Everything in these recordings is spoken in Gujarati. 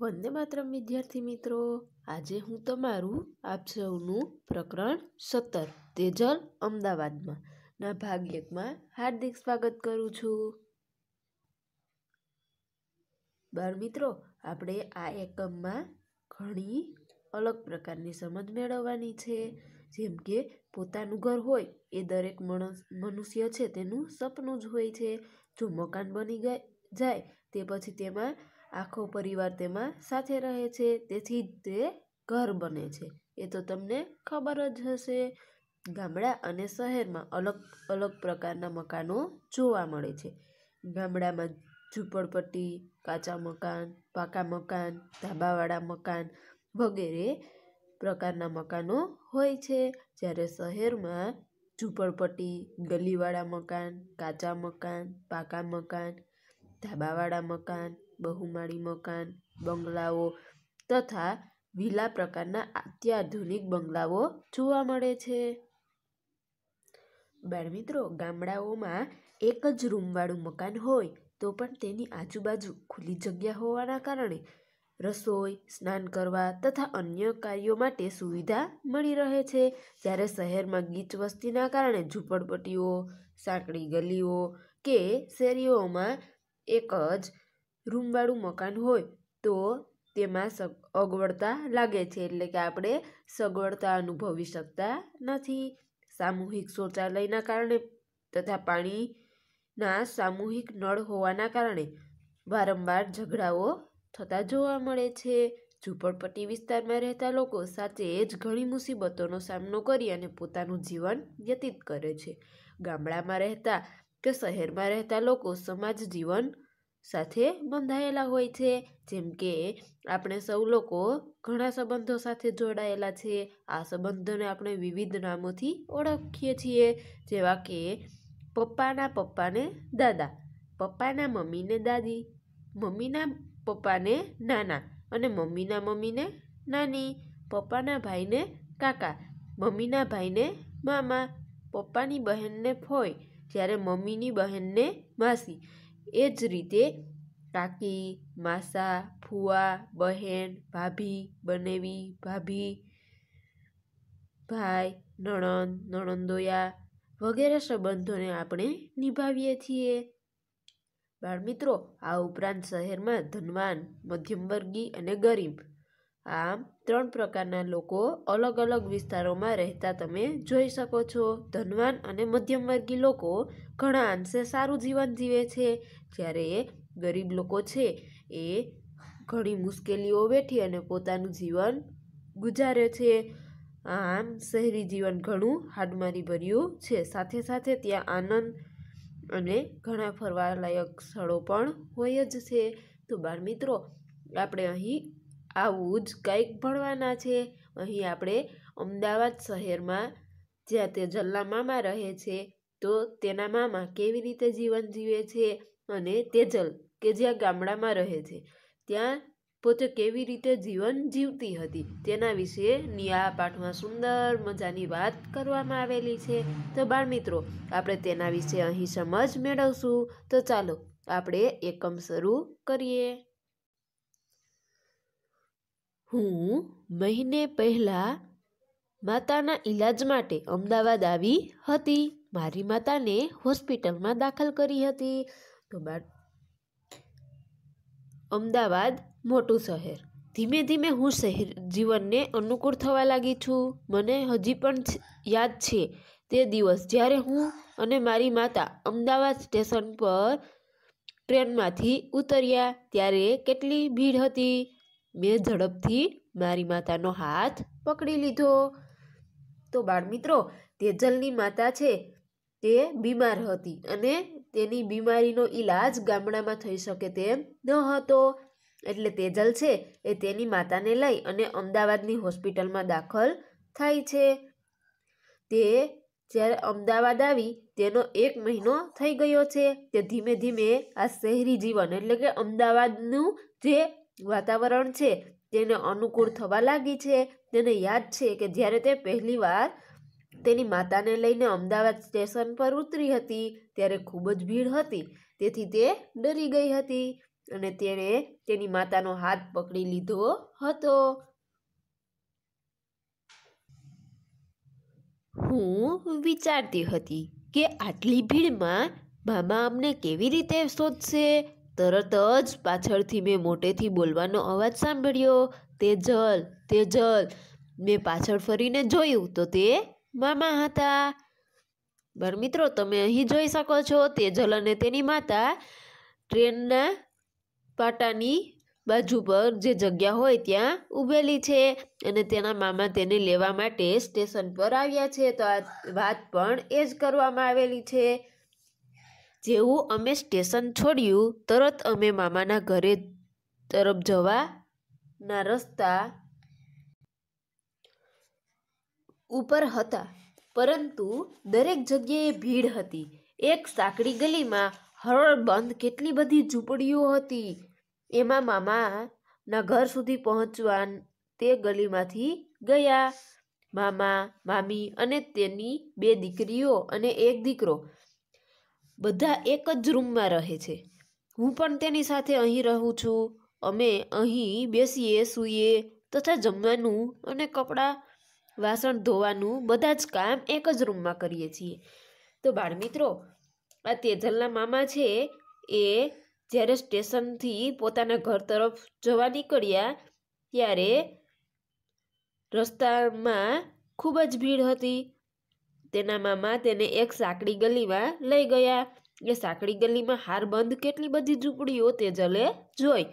વંદે માત્રમ વિદ્યાર્થી મિત્રો આજે હું તમારું આપ સૌનું પ્રકરણ સત્તર તેજલ અમદાવાદમાં ના ભાગ એકમાં હાર્દિક સ્વાગત કરું છું બાર મિત્રો આપણે આ એકમમાં ઘણી અલગ પ્રકારની સમજ મેળવવાની છે જેમ કે પોતાનું ઘર હોય એ દરેક મનુષ્ય છે તેનું સપનું જ હોય છે જો મકાન બની જાય તે પછી તેમાં આખો પરિવાર તેમાં સાથે રહે છે તેથી જ તે ઘર બને છે એ તો તમને ખબર જ હશે ગામડા અને શહેરમાં અલગ અલગ પ્રકારના મકાનો જોવા મળે છે ગામડામાં ઝૂંપડપટ્ટી કાચા મકાન પાકા મકાન ધાબાવાળા મકાન વગેરે પ્રકારના મકાનો હોય છે જ્યારે શહેરમાં ઝૂંપડપટ્ટી ગલીવાળા મકાન કાચા મકાન પાકા મકાન ધાબાવાળા મકાન બહુમાળી મકાન બંગલાઓ તથા વિલા પ્રકારના અત્યાધુનિક બંગલાઓ જોવા મળે છે બાળ મિત્રો ગામડાઓમાં એક જ રૂમવાળું મકાન હોય તો પણ તેની આજુબાજુ ખુલ્લી જગ્યા હોવાના કારણે રસોઈ સ્નાન કરવા તથા અન્ય કાર્યો માટે સુવિધા મળી રહે છે જ્યારે શહેરમાં ગીચ વસ્તીના કારણે ઝૂંપડપટ્ટીઓ સાંકડી ગલીઓ કે શેરીઓમાં એક જ રૂમવાળું મકાન હોય તો તેમાં અગવડતા લાગે છે એટલે કે આપણે સગવડતા અનુભવી શકતા નથી સામૂહિક શૌચાલયના કારણે તથા પાણીના સામૂહિક નળ હોવાના કારણે વારંવાર ઝઘડાઓ થતા જોવા મળે છે ઝૂંપડપટ્ટી વિસ્તારમાં રહેતા લોકો સાચે જ ઘણી મુસીબતોનો સામનો કરી અને પોતાનું જીવન વ્યતીત કરે છે ગામડામાં રહેતા કે શહેરમાં રહેતા લોકો સમાજ જીવન સાથે બંધાયેલા હોય છે જેમ કે આપણે સૌ લોકો ઘણા સંબંધો સાથે જોડાયેલા છે આ સંબંધોને આપણે વિવિધ નામોથી ઓળખીએ છીએ જેવા કે પપ્પાના પપ્પાને દાદા પપ્પાના મમ્મીને દાદી મમ્મીના પપ્પાને નાના અને મમ્મીના મમ્મીને નાની પપ્પાના ભાઈને કાકા મમ્મીના ભાઈને મામા પપ્પાની બહેનને ફોય જ્યારે મમ્મીની બહેનને માસી એ જ રીતે કાકી માસા ફુવા બહેન ભાભી બનેવી ભાભી ભાઈ નણંદ નણંદોયા વગેરે સંબંધોને આપણે નિભાવીએ છીએ બાળમિત્રો આ ઉપરાંત શહેરમાં ધનવાન મધ્યમવર્ગી અને ગરીબ આમ ત્રણ પ્રકારના લોકો અલગ અલગ વિસ્તારોમાં રહેતા તમે જોઈ શકો છો ધનવાન અને મધ્યમવર્ગી લોકો ઘણા અંશે સારું જીવન જીવે છે જ્યારે ગરીબ લોકો છે એ ઘણી મુશ્કેલીઓ વેઠી અને પોતાનું જીવન ગુજારે છે આમ શહેરી જીવન ઘણું હાડમારી ભર્યું છે સાથે સાથે ત્યાં આનંદ અને ઘણા ફરવાલાયક સ્થળો પણ હોય જ છે તો બાળ મિત્રો આપણે અહીં આવું જ કંઈક ભણવાના છે અહીં આપણે અમદાવાદ શહેરમાં જ્યાં તે જલ્લા મામા રહે છે તો તેના મામા કેવી રીતે જીવન જીવે છે અને તેજલ કે જ્યાં ગામડામાં રહે છે ત્યાં પોતે કેવી રીતે જીવન જીવતી હતી તેના વિશે નિયા પાઠમાં સુંદર મજાની વાત કરવામાં આવેલી છે તો બાળમિત્રો આપણે તેના વિશે અહીં સમજ મેળવશું તો ચાલો આપણે એકમ શરૂ કરીએ હું મહિને પહેલાં માતાના ઈલાજ માટે અમદાવાદ આવી હતી મારી માતાને હોસ્પિટલમાં દાખલ કરી હતી તો બા અમદાવાદ મોટું શહેર ધીમે ધીમે હું શહેર જીવનને અનુકૂળ થવા લાગી છું મને હજી પણ યાદ છે તે દિવસ જ્યારે હું અને મારી માતા અમદાવાદ સ્ટેશન પર ટ્રેનમાંથી ઉતર્યા ત્યારે કેટલી ભીડ હતી મેં ઝડપથી મારી માતાનો હાથ પકડી લીધો તો બાળમિત્રો તેજલની માતા છે તે બીમાર હતી અને તેની બીમારીનો ઈલાજ ગામડામાં થઈ શકે તેમ ન હતો એટલે તેજલ છે એ તેની માતાને લઈ અને અમદાવાદની હોસ્પિટલમાં દાખલ થાય છે તે જ્યારે અમદાવાદ આવી તેનો એક મહિનો થઈ ગયો છે તે ધીમે ધીમે આ શહેરી જીવન એટલે કે અમદાવાદનું જે વાતાવરણ છે તેને અનુકૂળ થવા લાગી છે તેને યાદ છે કે જ્યારે તે પહેલીવાર તેની માતાને લઈને અમદાવાદ સ્ટેશન પર ઉતરી હતી ત્યારે ખૂબ જ ભીડ હતી તેથી તે ડરી ગઈ હતી અને તેણે તેની માતાનો હાથ પકડી લીધો હતો હું વિચારતી હતી કે આટલી ભીડમાં મામા અમને કેવી રીતે શોધશે તરત જ પાછળથી મેં મોટેથી બોલવાનો અવાજ સાંભળ્યો તેજલ તેજલ મેં પાછળ ફરીને જોયું તો તે મામા હતા મિત્રો તમે અહીં જોઈ શકો છો તેજલ અને તેની માતા ટ્રેનના પાટાની બાજુ પર જે જગ્યા હોય ત્યાં ઊભેલી છે અને તેના મામા તેને લેવા માટે સ્ટેશન પર આવ્યા છે તો આ વાત પણ એ જ કરવામાં આવેલી છે જેવું અમે સ્ટેશન છોડ્યું તરત અમે મામાના ઘરે તરફ જવાના રસ્તા ઉપર હતા પરંતુ દરેક જગ્યાએ ભીડ હતી એક સાંકડી ગલીમાં હરોળ બંધ કેટલી બધી ઝૂંપડીઓ હતી એમાં મામાના ઘર સુધી પહોંચવા તે ગલીમાંથી ગયા મામા મામી અને તેની બે દીકરીઓ અને એક દીકરો બધા એક જ રૂમમાં રહે છે હું પણ તેની સાથે અહીં રહું છું અમે અહીં બેસીએ સૂઈએ તથા જમવાનું અને કપડાં વાસણ ધોવાનું બધા જ કામ એક જ રૂમમાં કરીએ છીએ તો બાળમિત્રો આ તેજલના મામા છે એ જ્યારે સ્ટેશનથી પોતાના ઘર તરફ જવા નીકળ્યા ત્યારે રસ્તામાં ખૂબ જ ભીડ હતી તેના મામા તેને એક સાંકડી ગલીમાં લઈ ગયા એ સાંકડી ગલીમાં હારબંધ કેટલી બધી ઝૂંપડીઓ તેજલે જોઈ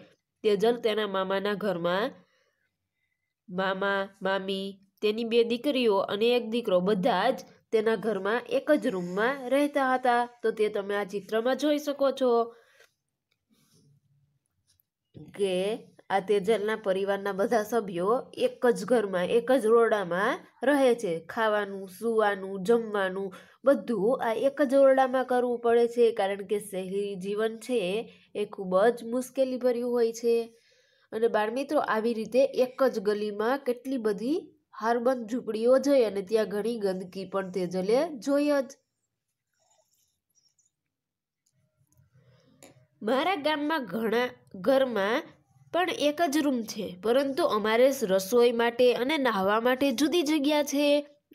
તેજલ તેના મામાના ઘરમાં મામા મામી તેની બે દીકરીઓ અને એક દીકરો બધા જ તેના ઘરમાં એક જ રૂમમાં રહેતા હતા તો તે તમે આ ચિત્રમાં જોઈ શકો છો કે આ તેજલના પરિવારના બધા સભ્યો એક જ ઘરમાં એક જ ઓરડામાં રહે છે ખાવાનું સૂવાનું જમવાનું બધું આ એક જ ઓરડામાં કરવું પડે છે કારણ કે શહેરી જીવન છે એ ખૂબ જ મુશ્કેલી ભર્યું હોય છે અને બાળમિત્રો આવી રીતે એક જ ગલીમાં કેટલી બધી હારબંધ ઝૂંપડીઓ જોઈ અને ત્યાં ઘણી ગંદકી પણ તેજલે જોઈ જ મારા ગામમાં ઘણા ઘરમાં પણ એક જ રૂમ છે પરંતુ અમારે રસોઈ માટે અને નાહવા માટે જુદી જગ્યા છે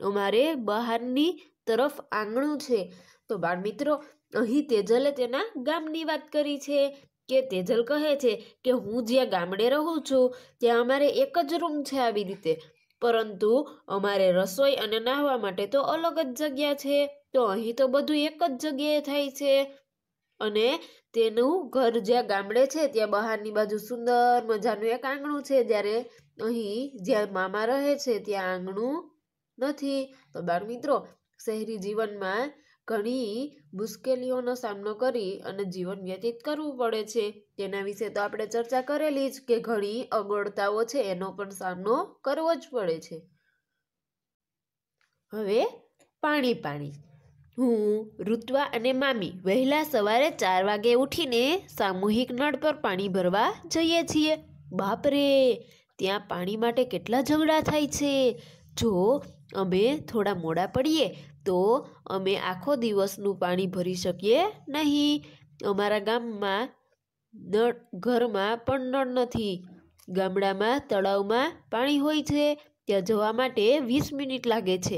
અમારે બહારની તરફ આંગણું છે તો બાળ મિત્રો અહીં તેજલે તેના ગામની વાત કરી છે કે તેજલ કહે છે કે હું જ્યાં ગામડે રહું છું ત્યાં અમારે એક જ રૂમ છે આવી રીતે પરંતુ અમારે રસોઈ અને નાહવા માટે તો અલગ જ જગ્યા છે તો અહીં તો બધું એક જ જગ્યાએ થાય છે અને તેનું ઘર જ્યાં ગામડે છે ત્યાં બહારની બાજુ સુંદર મજાનું એક આંગણું છે જ્યારે અહીં જ્યાં મામા રહે છે ત્યાં આંગણું નથી તો બાળ મિત્રો શહેરી જીવનમાં ઘણી મુશ્કેલીઓનો સામનો કરી અને જીવન વ્યતીત કરવું પડે છે તેના વિશે તો આપણે ચર્ચા કરેલી જ કે ઘણી અગવડતાઓ છે એનો પણ સામનો કરવો જ પડે છે હવે પાણી પાણી હું ઋત્વા અને મામી વહેલા સવારે ચાર વાગે ઉઠીને સામૂહિક નળ પર પાણી ભરવા જઈએ છીએ બાપરે ત્યાં પાણી માટે કેટલા ઝઘડા થાય છે જો અમે થોડા મોડા પડીએ તો અમે આખો દિવસનું પાણી ભરી શકીએ નહીં અમારા ગામમાં નળ ઘરમાં પણ નળ નથી ગામડામાં તળાવમાં પાણી હોય છે ત્યાં જવા માટે વીસ મિનિટ લાગે છે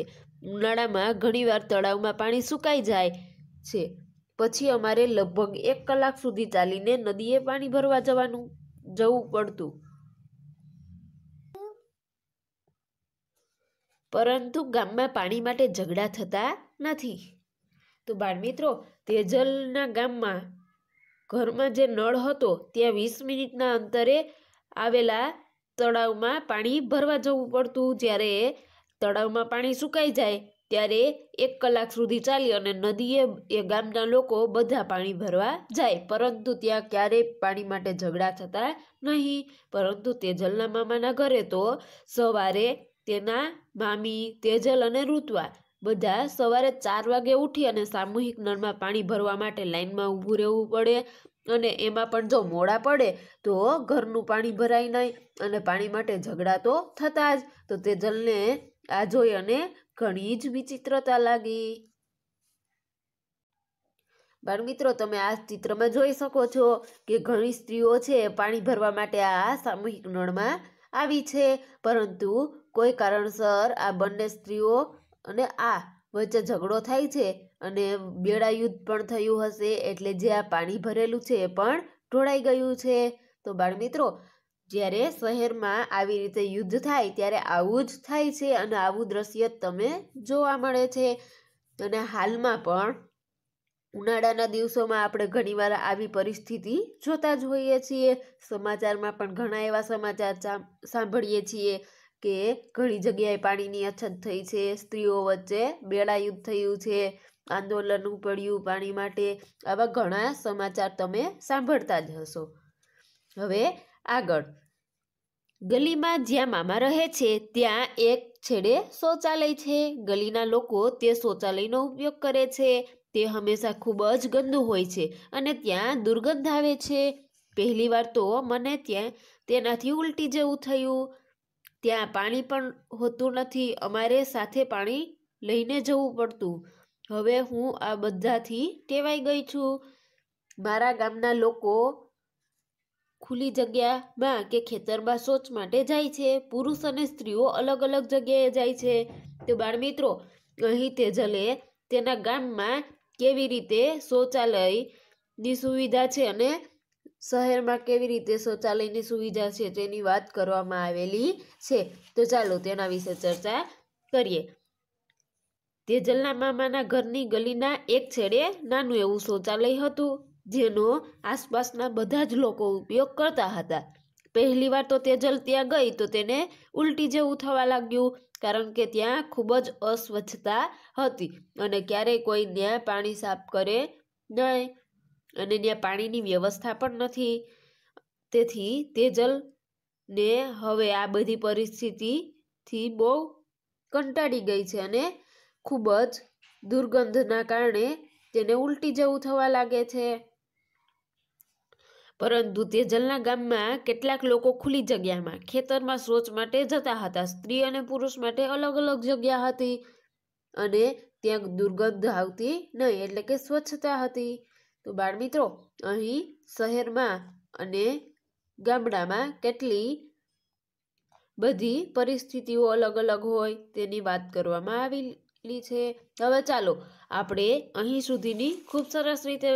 ઉનાળામાં ઘણીવાર તળાવમાં પાણી સુકાઈ જાય છે પછી અમારે લગભગ એક કલાક સુધી ચાલીને નદીએ પાણી ભરવા જવાનું જવું પડતું પરંતુ ગામમાં પાણી માટે ઝઘડા થતા નથી તો બાળમિત્રો તેજલના ગામમાં ઘરમાં જે નળ હતો ત્યાં વીસ મિનિટના અંતરે આવેલા તળાવમાં પાણી ભરવા જવું પડતું જ્યારે તળાવમાં પાણી સુકાઈ જાય ત્યારે એક કલાક સુધી ચાલી અને નદીએ એ ગામના લોકો બધા પાણી ભરવા જાય પરંતુ ત્યાં ક્યારેય પાણી માટે ઝઘડા થતા નહીં પરંતુ તેજલના મામાના ઘરે તો સવારે તેના મામી તેજલ અને ઋતવા બધા સવારે ચાર વાગે ઉઠી અને સામૂહિક નળમાં પાણી ભરવા માટે લાઇનમાં ઊભું રહેવું પડે અને એમાં પણ જો મોડા પડે તો ઘરનું પાણી ભરાય નહીં અને પાણી માટે ઝઘડા તો થતા જ તો તેજલને આ જોઈ અને ઘણી જ વિચિત્રતા લાગી બાળમિત્રો તમે આ ચિત્રમાં જોઈ શકો છો કે ઘણી સ્ત્રીઓ છે પાણી ભરવા માટે આ સામૂહિક નળમાં આવી છે પરંતુ કોઈ કારણસર આ બંને સ્ત્રીઓ અને આ વચ્ચે ઝઘડો થાય છે અને બેડાયુદ્ધ પણ થયું હશે એટલે જે આ પાણી ભરેલું છે એ પણ ઢોળાઈ ગયું છે તો બાળમિત્રો જ્યારે શહેરમાં આવી રીતે યુદ્ધ થાય ત્યારે આવું જ થાય છે અને આવું દ્રશ્ય તમે જોવા મળે છે અને હાલમાં પણ ઉનાળાના દિવસોમાં આપણે ઘણીવાર આવી પરિસ્થિતિ જોતા જ હોઈએ છીએ સમાચારમાં પણ ઘણા એવા સમાચાર સાંભળીએ છીએ કે ઘણી જગ્યાએ પાણીની અછત થઈ છે સ્ત્રીઓ વચ્ચે બેડાયુદ્ધ થયું છે આંદોલન ઉપડ્યું પાણી માટે આવા ઘણા સમાચાર તમે સાંભળતા જ હશો હવે આગળ ગલીમાં જ્યાં મામા રહે છે ત્યાં એક છેડે શૌચાલય છે ગલીના લોકો તે શૌચાલયનો ઉપયોગ કરે છે તે હંમેશા ખૂબ જ ગંદુ હોય છે અને ત્યાં દુર્ગંધ આવે છે પહેલી વાર તો મને ત્યાં તેનાથી ઉલટી જેવું થયું ત્યાં પાણી પણ હોતું નથી અમારે સાથે પાણી લઈને જવું પડતું હવે હું આ બધાથી ટેવાઈ ગઈ છું મારા ગામના લોકો ખુલ્લી જગ્યામાં કે ખેતરમાં શૌચ માટે જાય છે પુરુષ અને સ્ત્રીઓ અલગ અલગ જગ્યાએ જાય છે તો બાળમિત્રો અહીં તેજલે તેના ગામમાં કેવી રીતે શૌચાલયની સુવિધા છે અને શહેરમાં કેવી રીતે શૌચાલયની સુવિધા છે તેની વાત કરવામાં આવેલી છે તો ચાલો તેના વિશે ચર્ચા કરીએ તેજલના મામાના ઘરની ગલીના એક છેડે નાનું એવું શૌચાલય હતું જેનો આસપાસના બધા જ લોકો ઉપયોગ કરતા હતા પહેલી વાર તો તેજલ ત્યાં ગઈ તો તેને ઉલટી જેવું થવા લાગ્યું કારણ કે ત્યાં ખૂબ જ અસ્વચ્છતા હતી અને ક્યારેય કોઈ ત્યાં પાણી સાફ કરે નહીં અને ત્યાં પાણીની વ્યવસ્થા પણ નથી તેથી તેજલને હવે આ બધી પરિસ્થિતિથી બહુ કંટાળી ગઈ છે અને ખૂબ જ દુર્ગંધના કારણે તેને ઉલટી જેવું થવા લાગે છે પરંતુ તેજલના ગામમાં કેટલાક લોકો ખુલ્લી જગ્યામાં ખેતરમાં શૌચ માટે જતા હતા સ્ત્રી અને પુરુષ માટે અલગ અલગ જગ્યા હતી અને ત્યાં દુર્ગંધ આવતી નહીં એટલે કે સ્વચ્છતા હતી તો બાળમિત્રો અહીં શહેરમાં અને ગામડામાં કેટલી બધી પરિસ્થિતિઓ અલગ અલગ હોય તેની વાત કરવામાં આવેલી છે હવે ચાલો આપણે અહીં સુધીની ખૂબ સરસ રીતે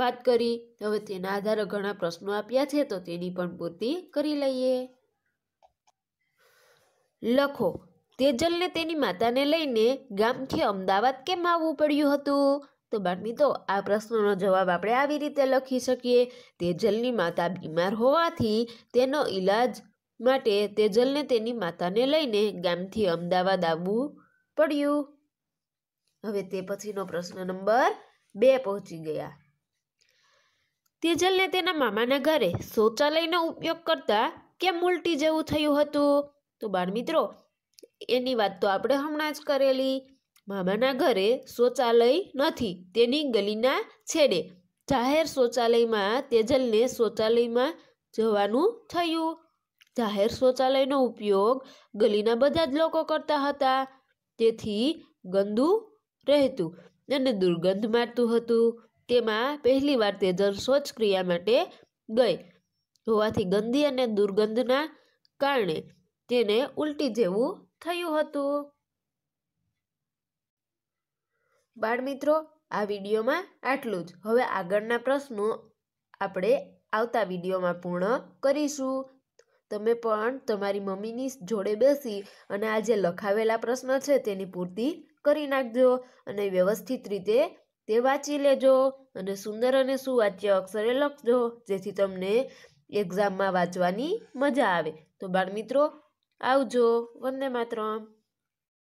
વાત કરી હવે તેના આધારે ઘણા પ્રશ્નો આપ્યા છે તો તેની પણ પૂર્તિ કરી લઈએ લખો તેજલને તેની માતાને લઈને ગામથી અમદાવાદ કેમ આવવું પડ્યું હતું તો બાળમી તો આ પ્રશ્નનો જવાબ આપણે આવી રીતે લખી શકીએ તેજલની માતા બીમાર હોવાથી તેનો ઈલાજ માટે તેજલને તેની માતાને લઈને ગામથી અમદાવાદ આવવું પડ્યું હવે તે પછીનો પ્રશ્ન નંબર બે પહોંચી ગયા તેજલને તેના મામાના ઘરે શૌચાલયનો ઉપયોગ કરતા કેમ ઉલટી જેવું થયું હતું તો બાળ મિત્રો એની વાત તો આપણે હમણાં જ કરેલી મામાના ઘરે શૌચાલય નથી તેની ગલીના છેડે જાહેર શૌચાલયમાં તેજલને શૌચાલયમાં જવાનું થયું જાહેર શૌચાલયનો ઉપયોગ ગલીના બધા જ લોકો કરતા હતા તેથી ગંદુ રહેતું અને દુર્ગંધ મારતું હતું તેમાં પહેલીવાર તે સ્વચ્છ ક્રિયા માટે ગઈ હોવાથી ગંદી અને દુર્ગંધના કારણે તેને ઉલટી જેવું થયું હતું બાળમિત્રો આ વિડીયોમાં આટલું જ હવે આગળના પ્રશ્નો આપણે આવતા વિડીયોમાં પૂર્ણ કરીશું તમે પણ તમારી મમ્મીની જોડે બેસી અને આ જે લખાવેલા પ્રશ્ન છે તેની પૂર્તિ કરી નાખજો અને વ્યવસ્થિત રીતે તે વાંચી લેજો અને સુંદર અને સુવાચ્ય અક્ષરે લખજો જેથી તમને એક્ઝામમાં વાંચવાની મજા આવે તો બાળ મિત્રો આવજો વંદે માતરમ